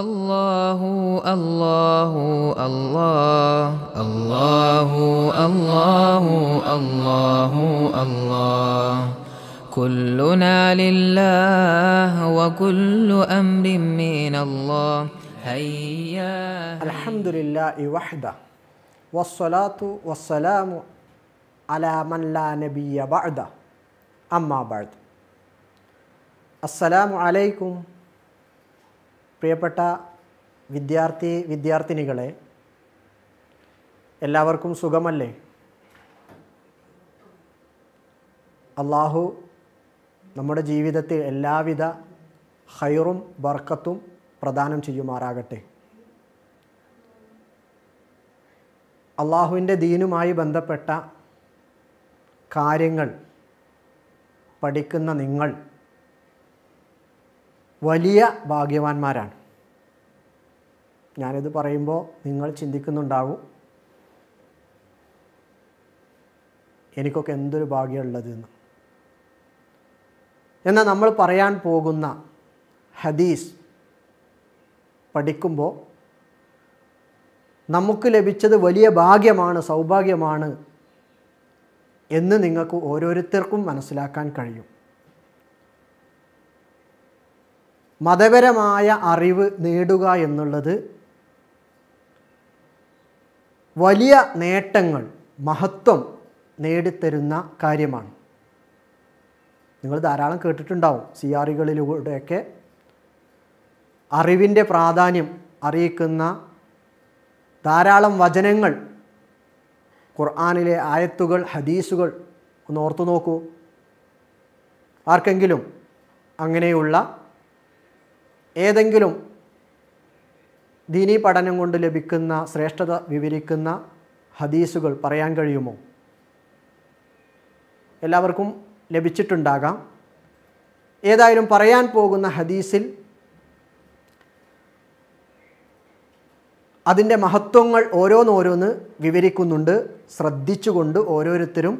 الله الله الله الله الله الله الله كلنا لله وكل أمر من الله هيا الحمد لله وحده والصلاة والسلام على من لا نبي بعده أما بعد السلام عليكم പ്രിയപ്പെട്ട വിദ്യാർത്ഥി വിദ്യാർത്ഥിനികളെ എല്ലാവർക്കും സുഖമല്ലേ അള്ളാഹു നമ്മുടെ ജീവിതത്തിൽ എല്ലാവിധ ഹൈറും ബർക്കത്തും പ്രദാനം ചെയ്യുമാറാകട്ടെ അള്ളാഹുവിൻ്റെ ദീനുമായി ബന്ധപ്പെട്ട കാര്യങ്ങൾ പഠിക്കുന്ന നിങ്ങൾ വലിയ ഭാഗ്യവാന്മാരാണ് ഞാനിത് പറയുമ്പോൾ നിങ്ങൾ ചിന്തിക്കുന്നുണ്ടാവും എനിക്കൊക്കെ എന്തൊരു എന്ന് എന്നാൽ നമ്മൾ പറയാൻ പോകുന്ന ഹദീസ് പഠിക്കുമ്പോൾ നമുക്ക് ലഭിച്ചത് വലിയ ഭാഗ്യമാണ് സൗഭാഗ്യമാണ് എന്ന് നിങ്ങൾക്ക് ഓരോരുത്തർക്കും മനസ്സിലാക്കാൻ കഴിയും മതപരമായ അറിവ് നേടുക എന്നുള്ളത് വലിയ നേട്ടങ്ങൾ മഹത്വം നേടിത്തരുന്ന കാര്യമാണ് നിങ്ങൾ ധാരാളം കേട്ടിട്ടുണ്ടാവും സിയാറികളിലൂടെയൊക്കെ അറിവിൻ്റെ പ്രാധാന്യം അറിയിക്കുന്ന ധാരാളം വചനങ്ങൾ ഖുർആാനിലെ ആയത്തുകൾ ഹദീസുകൾ ഒന്ന് ഓർത്തു നോക്കൂ ആർക്കെങ്കിലും അങ്ങനെയുള്ള ഏതെങ്കിലും ദീനീ പഠനം കൊണ്ട് ലഭിക്കുന്ന ശ്രേഷ്ഠത വിവരിക്കുന്ന ഹദീസുകൾ പറയാൻ കഴിയുമോ എല്ലാവർക്കും ലഭിച്ചിട്ടുണ്ടാകാം ഏതായാലും പറയാൻ പോകുന്ന ഹദീസിൽ അതിൻ്റെ മഹത്വങ്ങൾ ഓരോന്നോരോന്ന് വിവരിക്കുന്നുണ്ട് ശ്രദ്ധിച്ചുകൊണ്ട് ഓരോരുത്തരും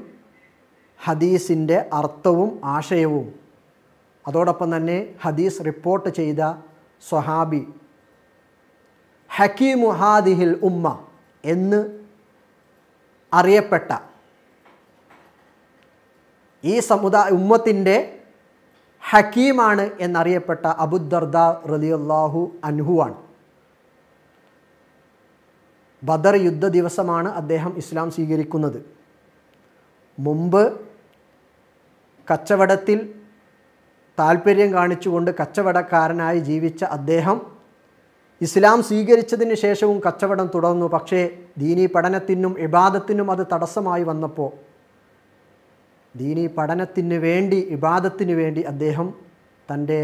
ഹദീസിൻ്റെ അർത്ഥവും ആശയവും അതോടൊപ്പം തന്നെ ഹദീസ് റിപ്പോർട്ട് ചെയ്ത സ്വഹാബി ഹക്കീമു ഹാദിഹിൽ ഉമ്മ എന്ന് അറിയപ്പെട്ട ഈ സമുദായ ഉമ്മത്തിൻ്റെ ഹക്കീമാണ് എന്നറിയപ്പെട്ട അബുദർദ റലിയുല്ലാഹു അൻഹുവാണ് ബദർ യുദ്ധ ദിവസമാണ് അദ്ദേഹം ഇസ്ലാം സ്വീകരിക്കുന്നത് മുമ്പ് കച്ചവടത്തിൽ താല്പര്യം കാണിച്ചുകൊണ്ട് കച്ചവടക്കാരനായി ജീവിച്ച അദ്ദേഹം ഇസ്ലാം സ്വീകരിച്ചതിന് ശേഷവും കച്ചവടം തുടർന്നു പക്ഷേ ദീനീ പഠനത്തിനും ഇബാദത്തിനും അത് തടസ്സമായി വന്നപ്പോൾ ദീനീ പഠനത്തിന് വേണ്ടി ഇബാദത്തിന് വേണ്ടി അദ്ദേഹം തൻ്റെ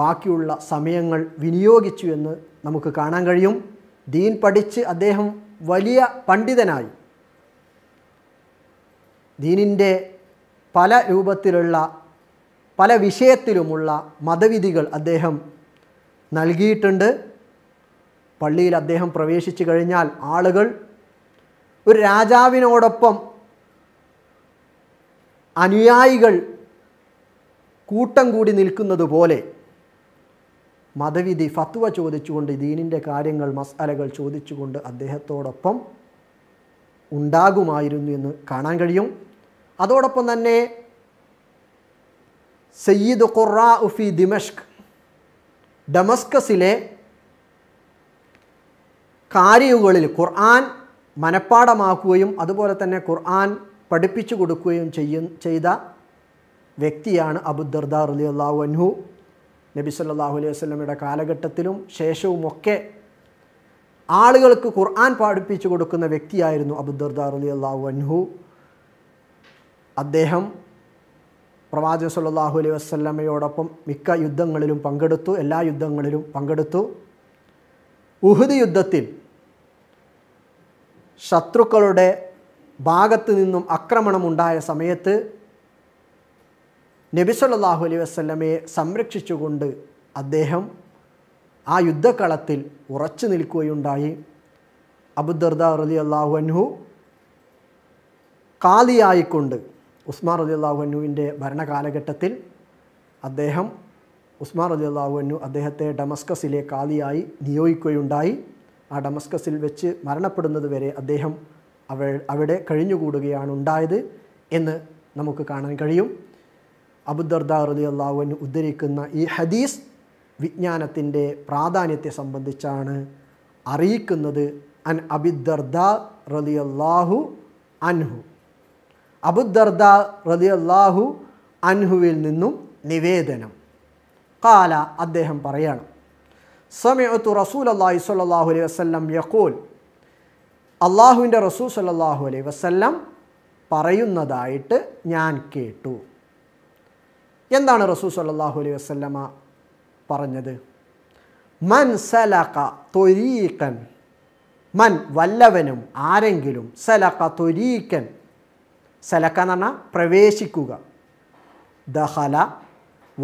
ബാക്കിയുള്ള സമയങ്ങൾ വിനിയോഗിച്ചു എന്ന് നമുക്ക് കാണാൻ കഴിയും ദീൻ പഠിച്ച് അദ്ദേഹം വലിയ പണ്ഡിതനായി ദീനിൻ്റെ പല രൂപത്തിലുള്ള പല വിഷയത്തിലുമുള്ള മതവിധികൾ അദ്ദേഹം നൽകിയിട്ടുണ്ട് പള്ളിയിൽ അദ്ദേഹം പ്രവേശിച്ചു കഴിഞ്ഞാൽ ആളുകൾ ഒരു രാജാവിനോടൊപ്പം അനുയായികൾ കൂട്ടം കൂടി നിൽക്കുന്നത് പോലെ മതവിധി ഫത്വ ചോദിച്ചുകൊണ്ട് ദീനിൻ്റെ കാര്യങ്ങൾ മസാലകൾ ചോദിച്ചുകൊണ്ട് അദ്ദേഹത്തോടൊപ്പം ഉണ്ടാകുമായിരുന്നു എന്ന് കാണാൻ കഴിയും അതോടൊപ്പം തന്നെ സയ്യിദ് ഖുറാ ഉഫി ദിമഷ്ക് ഡമസ്കസിലെ കാര്യങ്ങളിൽ ഖുർആൻ മനഃപ്പാടമാക്കുകയും അതുപോലെ തന്നെ ഖുർആൻ പഠിപ്പിച്ചു കൊടുക്കുകയും ചെയ്യും ചെയ്ത വ്യക്തിയാണ് അബുദർദ അലി അള്ളാഹു അൻഹു നബി സല്ലാഹു അലൈഹി വസ്ലമിയുടെ കാലഘട്ടത്തിലും ശേഷവുമൊക്കെ ആളുകൾക്ക് ഖുർആൻ പഠിപ്പിച്ചു കൊടുക്കുന്ന വ്യക്തിയായിരുന്നു അബുദർദ അലി അള്ളാഹു അൻഹു അദ്ദേഹം പ്രവാചക സല്ലാഹു അലൈഹി വസ്ലമയോടൊപ്പം മിക്ക യുദ്ധങ്ങളിലും പങ്കെടുത്തു എല്ലാ യുദ്ധങ്ങളിലും പങ്കെടുത്തു ഉഹുദ് യുദ്ധത്തിൽ ശത്രുക്കളുടെ ഭാഗത്ത് നിന്നും ആക്രമണമുണ്ടായ സമയത്ത് നബി സല്ലാഹു അലൈഹി വസ്ലമയെ സംരക്ഷിച്ചുകൊണ്ട് അദ്ദേഹം ആ യുദ്ധക്കളത്തിൽ ഉറച്ചു നിൽക്കുകയുണ്ടായി അബുദർദ റലി അള്ളാഹു അൻഹു കാലിയായിക്കൊണ്ട് ഉസ്മാൻ റലി അള്ളാഹുവിൻ്റെ ഭരണകാലഘട്ടത്തിൽ അദ്ദേഹം ഉസ്മാൻ റലി അള്ളാഹുവിനു അദ്ദേഹത്തെ ഡമസ്കസിലെ കാലിയായി നിയോഗിക്കുകയുണ്ടായി ആ ഡമസ്കസിൽ വെച്ച് മരണപ്പെടുന്നത് വരെ അദ്ദേഹം അവ അവിടെ കഴിഞ്ഞുകൂടുകയാണ് ഉണ്ടായത് എന്ന് നമുക്ക് കാണാൻ കഴിയും അബുദർദ റലി അള്ളാഹുവിന് ഉദ്ധരിക്കുന്ന ഈ ഹദീസ് വിജ്ഞാനത്തിൻ്റെ പ്രാധാന്യത്തെ സംബന്ധിച്ചാണ് അറിയിക്കുന്നത് അൻ അബിദർദാർ റലി അള്ളാഹു അൻഹു അബുദർദ റതി അള്ളാഹു അൻഹുവിൽ നിന്നും നിവേദനം കാല അദ്ദേഹം പറയണം സമയത്തു റസൂൽ അള്ളാഹി സാഹു അലൈഹി വസ്ലം യക്കൂൽ അള്ളാഹുവിൻ്റെ റസൂൽ സല്ലാഹു അലൈഹി വസ്ല്ലം പറയുന്നതായിട്ട് ഞാൻ കേട്ടു എന്താണ് റസൂൽ സല്ലാഹു അലൈഹി വസ്ലമ പറഞ്ഞത് മൻ സലക്ക തൊരീക്കൻ മൻ വല്ലവനും ആരെങ്കിലും സലക്ക തൊരീക്കൻ സലക്ക എന്ന് പറഞ്ഞാൽ പ്രവേശിക്കുക ദഹല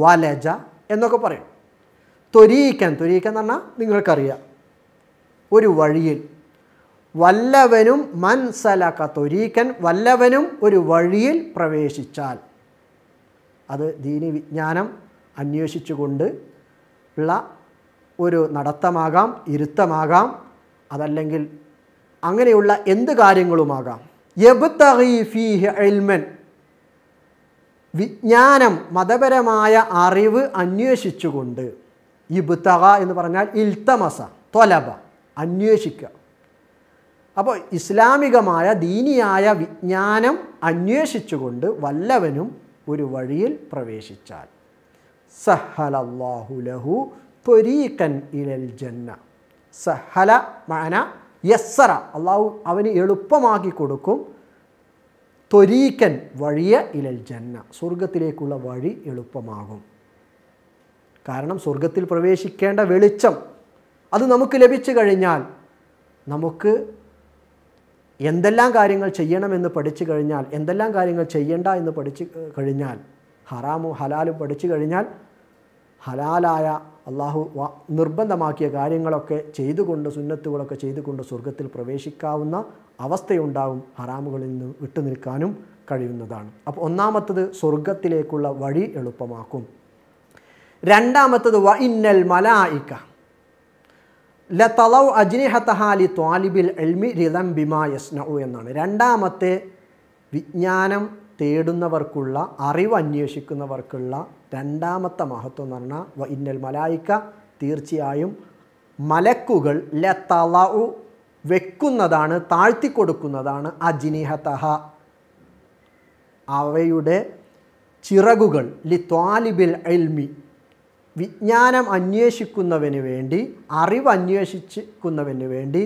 വലജ എന്നൊക്കെ പറയും ത്വരീക്കൻ ത്വരീക്കൻ എന്ന് പറഞ്ഞാൽ നിങ്ങൾക്കറിയാം ഒരു വഴിയിൽ വല്ലവനും മൻ സലക്ക ത്വരീക്കൻ വല്ലവനും ഒരു വഴിയിൽ പ്രവേശിച്ചാൽ അത് ദീനി വിജ്ഞാനം അന്വേഷിച്ചുകൊണ്ട് ഉള്ള ഒരു നടത്തമാകാം ഇരുത്തമാകാം അതല്ലെങ്കിൽ അങ്ങനെയുള്ള എന്ത് കാര്യങ്ങളുമാകാം വിജ്ഞാനം മതപരമായ അറിവ് അന്വേഷിച്ചുകൊണ്ട് ഇബ്തക എന്ന് പറഞ്ഞാൽ ഇൽത്തമസ തൊലബ അന്വേഷിക്കുക അപ്പോൾ ഇസ്ലാമികമായ ദീനിയായ വിജ്ഞാനം അന്വേഷിച്ചുകൊണ്ട് വല്ലവനും ഒരു വഴിയിൽ പ്രവേശിച്ചാൽ സഹലല്ലാഹു ലഹു ത്വരീക്കൻ ഇലൽ ജന്ന സഹല മാന യസ്സറ അള്ളാഹു അവന് എളുപ്പമാക്കി കൊടുക്കും ത്വരീക്കൻ വഴിയ ഇലൽ ജന്ന സ്വർഗത്തിലേക്കുള്ള വഴി എളുപ്പമാകും കാരണം സ്വർഗത്തിൽ പ്രവേശിക്കേണ്ട വെളിച്ചം അത് നമുക്ക് ലഭിച്ചു കഴിഞ്ഞാൽ നമുക്ക് എന്തെല്ലാം കാര്യങ്ങൾ ചെയ്യണമെന്ന് പഠിച്ചു കഴിഞ്ഞാൽ എന്തെല്ലാം കാര്യങ്ങൾ ചെയ്യണ്ട എന്ന് പഠിച്ചു കഴിഞ്ഞാൽ ഹറാമും ഹലാലും പഠിച്ചു കഴിഞ്ഞാൽ ഹലാലായ അള്ളാഹു നിർബന്ധമാക്കിയ കാര്യങ്ങളൊക്കെ ചെയ്തുകൊണ്ട് സുന്നത്തുകളൊക്കെ ചെയ്തുകൊണ്ട് സ്വർഗത്തിൽ പ്രവേശിക്കാവുന്ന അവസ്ഥയുണ്ടാവും ഹറാമുകളിൽ നിന്ന് വിട്ടുനിൽക്കാനും കഴിയുന്നതാണ് അപ്പോൾ ഒന്നാമത്തത് സ്വർഗത്തിലേക്കുള്ള വഴി എളുപ്പമാക്കും രണ്ടാമത്തത് വ ഇന്നൽ മലായിക്ക ലതലൗ അജ്നിഹത്തഹാലി ത്വാലിബിൽ എൽമി രിതം ബിമാ യസ്നഉ എന്നാണ് രണ്ടാമത്തെ വിജ്ഞാനം തേടുന്നവർക്കുള്ള അറിവ് അന്വേഷിക്കുന്നവർക്കുള്ള രണ്ടാമത്തെ മഹത്വം എന്ന് പറഞ്ഞാൽ വ ഇന്നൽ മലായിക്ക തീർച്ചയായും മലക്കുകൾ ലത്തലു വെക്കുന്നതാണ് താഴ്ത്തിക്കൊടുക്കുന്നതാണ് അജിനിഹതഹ അവയുടെ ചിറകുകൾ ലി ത്വാലിബിൽ എൽമി വിജ്ഞാനം അന്വേഷിക്കുന്നവന് വേണ്ടി അറിവ് അന്വേഷിക്കുന്നവന് വേണ്ടി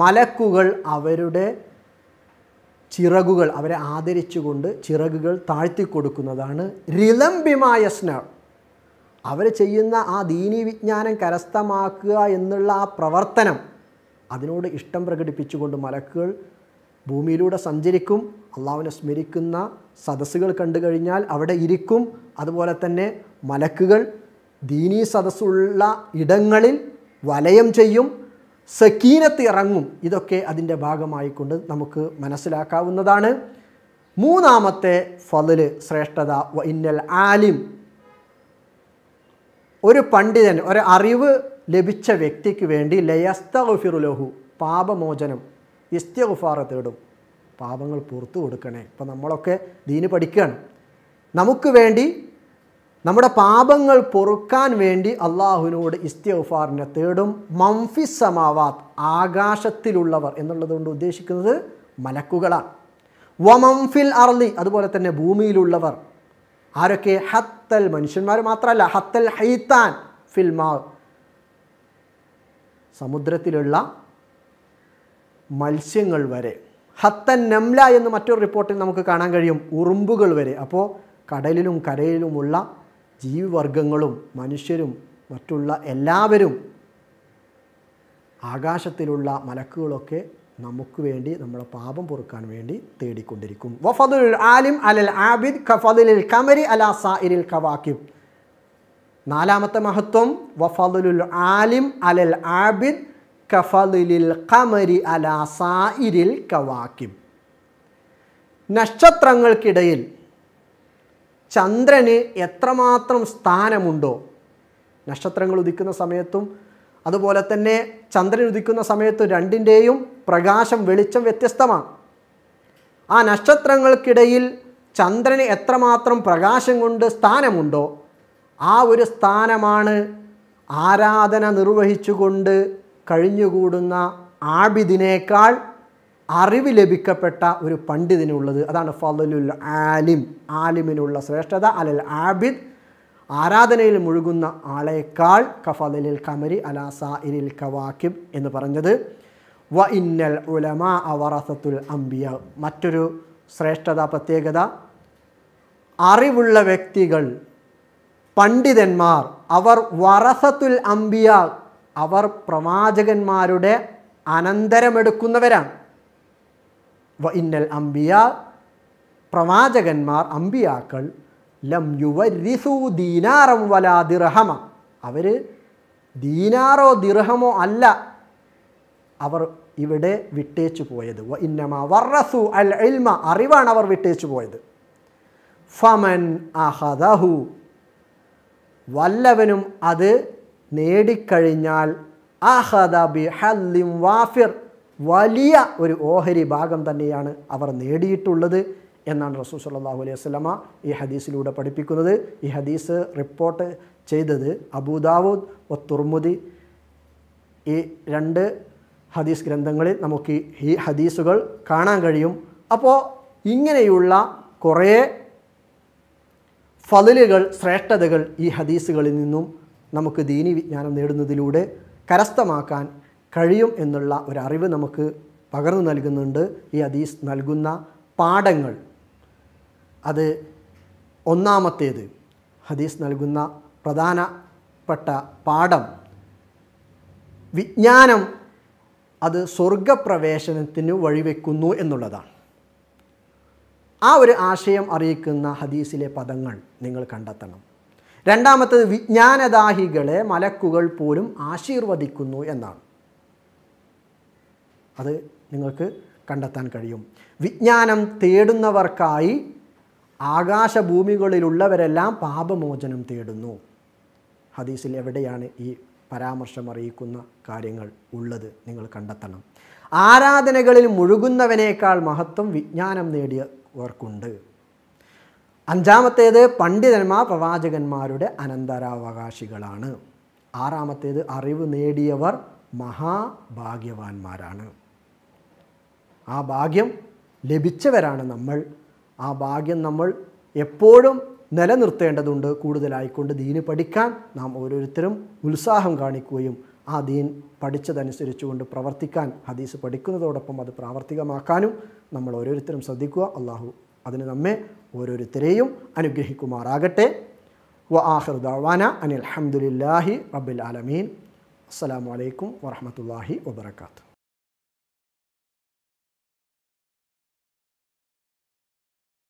മലക്കുകൾ അവരുടെ ചിറകുകൾ അവരെ ആദരിച്ചുകൊണ്ട് ചിറകുകൾ താഴ്ത്തി കൊടുക്കുന്നതാണ് റിലംബിമായ സ്നർ അവർ ചെയ്യുന്ന ആ ദീനി വിജ്ഞാനം കരസ്ഥമാക്കുക എന്നുള്ള ആ പ്രവർത്തനം അതിനോട് ഇഷ്ടം പ്രകടിപ്പിച്ചുകൊണ്ട് മലക്കുകൾ ഭൂമിയിലൂടെ സഞ്ചരിക്കും അള്ളാഹുവിനെ സ്മരിക്കുന്ന സദസ്സുകൾ കണ്ടു കഴിഞ്ഞാൽ അവിടെ ഇരിക്കും അതുപോലെ തന്നെ മലക്കുകൾ ദീനീ സദസ്സുള്ള ഇടങ്ങളിൽ വലയം ചെയ്യും സക്കീനത്ത് ഇറങ്ങും ഇതൊക്കെ അതിൻ്റെ ഭാഗമായിക്കൊണ്ട് നമുക്ക് മനസ്സിലാക്കാവുന്നതാണ് മൂന്നാമത്തെ ഫതില് ശ്രേഷ്ഠത ഇന്നൽ ആലിം ഒരു പണ്ഡിതൻ ഒരു അറിവ് ലഭിച്ച വ്യക്തിക്ക് വേണ്ടി ലയസ്തഫിറുലഹു പാപമോചനം ഇസ്ത്യഗുഫാറ തേടും പാപങ്ങൾ പുറത്തു കൊടുക്കണേ ഇപ്പം നമ്മളൊക്കെ ദീന് പഠിക്കുകയാണ് നമുക്ക് വേണ്ടി നമ്മുടെ പാപങ്ങൾ പൊറുക്കാൻ വേണ്ടി അള്ളാഹുവിനോട് ഇസ്തിഫാറിനെ തേടും മംഫിസമാവാത്ത് ആകാശത്തിലുള്ളവർ എന്നുള്ളത് കൊണ്ട് ഉദ്ദേശിക്കുന്നത് മലക്കുകളാണ് വമംഫിൽ അർലി അതുപോലെ തന്നെ ഭൂമിയിലുള്ളവർ ആരൊക്കെ ഹത്തൽ മനുഷ്യന്മാർ മാത്രമല്ല ഹത്തൽ ഹൈത്താൻ ഫിൽമാ സമുദ്രത്തിലുള്ള മത്സ്യങ്ങൾ വരെ ഹത്തൻ നംല എന്ന് മറ്റൊരു റിപ്പോർട്ടിൽ നമുക്ക് കാണാൻ കഴിയും ഉറുമ്പുകൾ വരെ അപ്പോൾ കടലിലും കരയിലുമുള്ള ജീവിവർഗങ്ങളും മനുഷ്യരും മറ്റുള്ള എല്ലാവരും ആകാശത്തിലുള്ള മലക്കുകളൊക്കെ നമുക്ക് വേണ്ടി നമ്മളെ പാപം പൊറുക്കാൻ വേണ്ടി തേടിക്കൊണ്ടിരിക്കും വഫദുൽ ആലിം അലൽ ആബിദ് ഖഫദുലിൽ കമരി അല സാഇരിൽ കവാക്കിബ് നാലാമത്തെ മഹത്വം വഫദുലുൽ ആലിം അലൽ ആബിദ് കഫദുലിൽ കമരി അല സാഇരിൽ കവാക്കിബ് നക്ഷത്രങ്ങൾക്കിടയിൽ ചന്ദ്രന് എത്രമാത്രം സ്ഥാനമുണ്ടോ നക്ഷത്രങ്ങൾ ഉദിക്കുന്ന സമയത്തും അതുപോലെ തന്നെ ചന്ദ്രൻ ഉദിക്കുന്ന സമയത്തും രണ്ടിൻ്റെയും പ്രകാശം വെളിച്ചം വ്യത്യസ്തമാണ് ആ നക്ഷത്രങ്ങൾക്കിടയിൽ ചന്ദ്രന് എത്രമാത്രം പ്രകാശം കൊണ്ട് സ്ഥാനമുണ്ടോ ആ ഒരു സ്ഥാനമാണ് ആരാധന നിർവഹിച്ചുകൊണ്ട് കഴിഞ്ഞുകൂടുന്ന ആബിദിനേക്കാൾ അറിവ് ലഭിക്കപ്പെട്ട ഒരു പണ്ഡിതിനുള്ളത് അതാണ് ഫലലുൽ ആലിം ആലിമിനുള്ള ശ്രേഷ്ഠത അലൽ ആബിദ് ആരാധനയിൽ മുഴുകുന്ന ആളേക്കാൾ കഫലിൽ കമരി അലാസാ ഇരിൽ കവാക്കിം എന്ന് പറഞ്ഞത് വ ഇന്നൽ ഉലമ അവറസത്തുൽ അംബിയ മറ്റൊരു ശ്രേഷ്ഠത പ്രത്യേകത അറിവുള്ള വ്യക്തികൾ പണ്ഡിതന്മാർ അവർ വറസത്തുൽ അംബിയ അവർ പ്രവാചകന്മാരുടെ അനന്തരമെടുക്കുന്നവരാണ് വ ഇന്നൽ അമ്പിയ പ്രവാചകന്മാർ അമ്പിയാക്കൾ ലം യുവരിസൂ ദീനാറം വലാ ദിർഹമ അവർ ദീനാറോ ദിർഹമോ അല്ല അവർ ഇവിടെ വിട്ടേച്ചു പോയത് വ ഇന്നമ വറസു അൽ ഇൽമ അറിവാണ് അവർ വിട്ടേച്ചു പോയത് ഫമൻ അഹദഹു വല്ലവനും അത് നേടിക്കഴിഞ്ഞാൽ അഹദ ബി ഹല്ലിം വാഫിർ വലിയ ഒരു ഓഹരി ഭാഗം തന്നെയാണ് അവർ നേടിയിട്ടുള്ളത് എന്നാണ് റസൂൽ സല്ലാഹു അലൈഹി വസ്ലമ ഈ ഹദീസിലൂടെ പഠിപ്പിക്കുന്നത് ഈ ഹദീസ് റിപ്പോർട്ട് ചെയ്തത് അബൂദാവൂദ് ഒ തുർമുദി ഈ രണ്ട് ഹദീസ് ഗ്രന്ഥങ്ങളിൽ നമുക്ക് ഈ ഹദീസുകൾ കാണാൻ കഴിയും അപ്പോൾ ഇങ്ങനെയുള്ള കുറേ ഫതിലുകൾ ശ്രേഷ്ഠതകൾ ഈ ഹദീസുകളിൽ നിന്നും നമുക്ക് ദീനി വിജ്ഞാനം നേടുന്നതിലൂടെ കരസ്ഥമാക്കാൻ കഴിയും എന്നുള്ള ഒരറിവ് നമുക്ക് പകർന്നു നൽകുന്നുണ്ട് ഈ ഹദീസ് നൽകുന്ന പാഠങ്ങൾ അത് ഒന്നാമത്തേത് ഹദീസ് നൽകുന്ന പ്രധാനപ്പെട്ട പാഠം വിജ്ഞാനം അത് സ്വർഗപ്രവേശനത്തിന് വഴിവെക്കുന്നു എന്നുള്ളതാണ് ആ ഒരു ആശയം അറിയിക്കുന്ന ഹദീസിലെ പദങ്ങൾ നിങ്ങൾ കണ്ടെത്തണം രണ്ടാമത്തത് വിജ്ഞാനദാഹികളെ മലക്കുകൾ പോലും ആശീർവദിക്കുന്നു എന്നാണ് അത് നിങ്ങൾക്ക് കണ്ടെത്താൻ കഴിയും വിജ്ഞാനം തേടുന്നവർക്കായി ആകാശഭൂമികളിലുള്ളവരെല്ലാം പാപമോചനം തേടുന്നു ഹദീസിൽ എവിടെയാണ് ഈ പരാമർശം അറിയിക്കുന്ന കാര്യങ്ങൾ ഉള്ളത് നിങ്ങൾ കണ്ടെത്തണം ആരാധനകളിൽ മുഴുകുന്നവനേക്കാൾ മഹത്വം വിജ്ഞാനം നേടിയവർക്കുണ്ട് അഞ്ചാമത്തേത് പണ്ഡിതന്മാർ പ്രവാചകന്മാരുടെ അനന്തരാവകാശികളാണ് ആറാമത്തേത് അറിവ് നേടിയവർ മഹാഭാഗ്യവാന്മാരാണ് ആ ഭാഗ്യം ലഭിച്ചവരാണ് നമ്മൾ ആ ഭാഗ്യം നമ്മൾ എപ്പോഴും നിലനിർത്തേണ്ടതുണ്ട് കൂടുതലായിക്കൊണ്ട് ദീന് പഠിക്കാൻ നാം ഓരോരുത്തരും ഉത്സാഹം കാണിക്കുകയും ആ ദീൻ പഠിച്ചതനുസരിച്ചുകൊണ്ട് പ്രവർത്തിക്കാൻ ഹദീസ് പഠിക്കുന്നതോടൊപ്പം അത് പ്രാവർത്തികമാക്കാനും നമ്മൾ ഓരോരുത്തരും ശ്രദ്ധിക്കുക അള്ളാഹു അതിന് നമ്മെ ഓരോരുത്തരെയും അനുഗ്രഹിക്കുമാറാകട്ടെ വ ആഹിർ ദാവാന അനിൽ അഹമ്മദില്ലാഹി റബ്ബിൽ ആലമീൻ അസ്സാം വലൈക്കും വാഹമത്തല്ലാഹി വാബർക്കാത്തു